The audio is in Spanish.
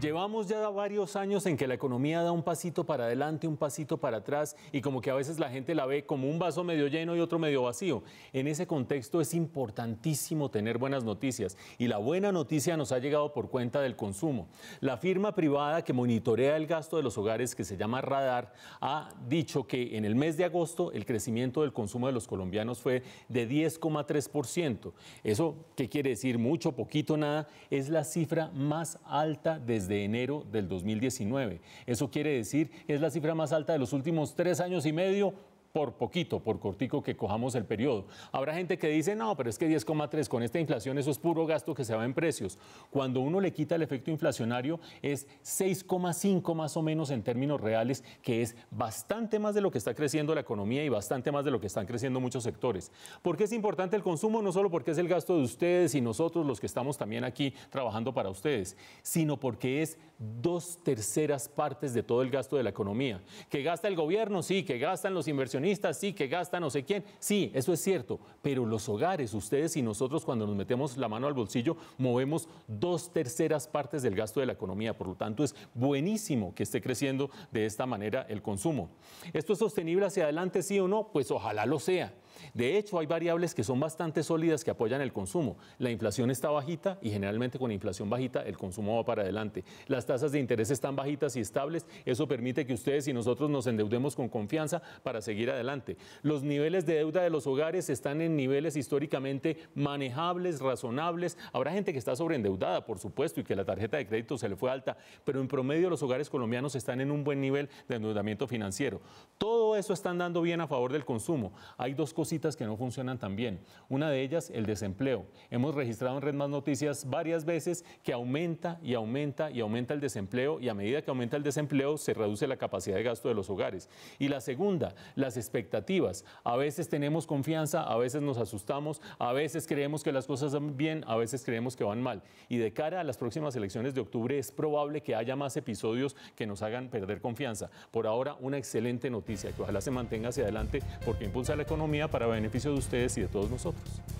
Llevamos ya varios años en que la economía da un pasito para adelante, un pasito para atrás y como que a veces la gente la ve como un vaso medio lleno y otro medio vacío. En ese contexto es importantísimo tener buenas noticias y la buena noticia nos ha llegado por cuenta del consumo. La firma privada que monitorea el gasto de los hogares, que se llama Radar, ha dicho que en el mes de agosto el crecimiento del consumo de los colombianos fue de 10,3%. Eso, ¿qué quiere decir? Mucho, poquito, nada. Es la cifra más alta desde de enero del 2019. Eso quiere decir, es la cifra más alta de los últimos tres años y medio por poquito, por cortico que cojamos el periodo. Habrá gente que dice, no, pero es que 10,3 con esta inflación, eso es puro gasto que se va en precios. Cuando uno le quita el efecto inflacionario es 6,5 más o menos en términos reales, que es bastante más de lo que está creciendo la economía y bastante más de lo que están creciendo muchos sectores. ¿Por qué es importante el consumo? No solo porque es el gasto de ustedes y nosotros los que estamos también aquí trabajando para ustedes, sino porque es dos terceras partes de todo el gasto de la economía. Que gasta el gobierno, sí, que gastan los inversionistas sí, que gasta no sé quién. Sí, eso es cierto, pero los hogares, ustedes y nosotros cuando nos metemos la mano al bolsillo, movemos dos terceras partes del gasto de la economía. Por lo tanto, es buenísimo que esté creciendo de esta manera el consumo. ¿Esto es sostenible hacia adelante, sí o no? Pues ojalá lo sea. De hecho, hay variables que son bastante sólidas que apoyan el consumo. La inflación está bajita y generalmente con inflación bajita el consumo va para adelante. Las tasas de interés están bajitas y estables. Eso permite que ustedes y nosotros nos endeudemos con confianza para seguir adelante. Los niveles de deuda de los hogares están en niveles históricamente manejables, razonables. Habrá gente que está sobreendeudada, por supuesto, y que la tarjeta de crédito se le fue alta, pero en promedio los hogares colombianos están en un buen nivel de endeudamiento financiero. Todo eso está andando bien a favor del consumo. Hay dos cositas que no funcionan tan bien. Una de ellas, el desempleo. Hemos registrado en Red Más Noticias varias veces que aumenta y aumenta y aumenta el desempleo y a medida que aumenta el desempleo se reduce la capacidad de gasto de los hogares. Y la segunda, las expectativas. A veces tenemos confianza, a veces nos asustamos, a veces creemos que las cosas van bien, a veces creemos que van mal. Y de cara a las próximas elecciones de octubre es probable que haya más episodios que nos hagan perder confianza. Por ahora, una excelente noticia que ojalá se mantenga hacia adelante porque impulsa la economía para beneficio de ustedes y de todos nosotros.